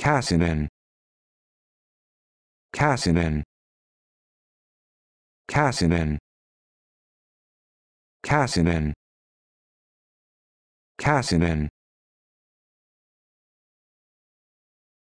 Cassinen Cassinen Cassinen Cassinen Cassinen